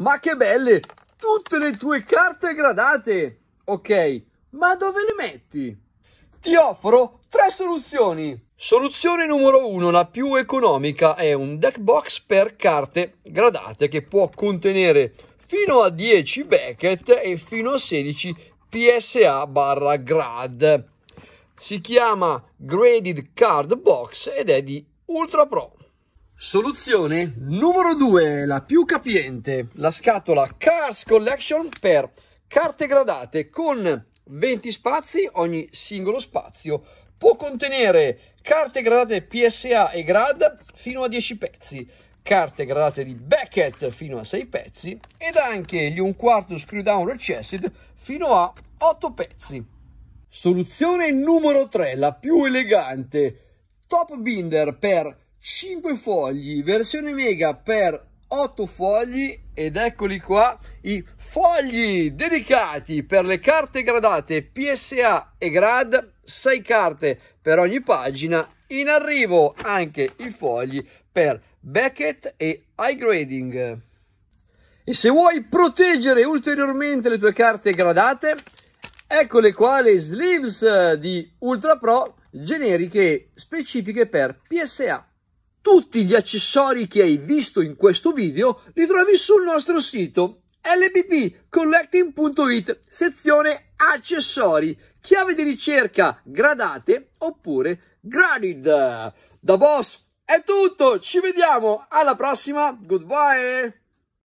Ma che belle! Tutte le tue carte gradate! Ok, ma dove le metti? Ti offro tre soluzioni. Soluzione numero 1, la più economica, è un deck box per carte gradate che può contenere fino a 10 Beckett e fino a 16 PSA barra grad. Si chiama Graded Card Box ed è di Ultra Pro. Soluzione numero 2, la più capiente, la scatola Cars Collection per carte gradate con 20 spazi, ogni singolo spazio può contenere carte gradate PSA e grad fino a 10 pezzi, carte gradate di Beckett fino a 6 pezzi ed anche gli un quarto screw screwdown recessed fino a 8 pezzi. Soluzione numero 3, la più elegante, top binder per carte 5 fogli, versione mega per 8 fogli ed eccoli qua i fogli dedicati per le carte gradate PSA e grad, 6 carte per ogni pagina, in arrivo anche i fogli per Beckett e high grading. E se vuoi proteggere ulteriormente le tue carte gradate, eccole qua le sleeves di Ultra Pro generiche specifiche per PSA. Tutti gli accessori che hai visto in questo video li trovi sul nostro sito lbpcollecting.it, sezione accessori, chiave di ricerca gradate oppure graded. Da boss è tutto, ci vediamo alla prossima, goodbye!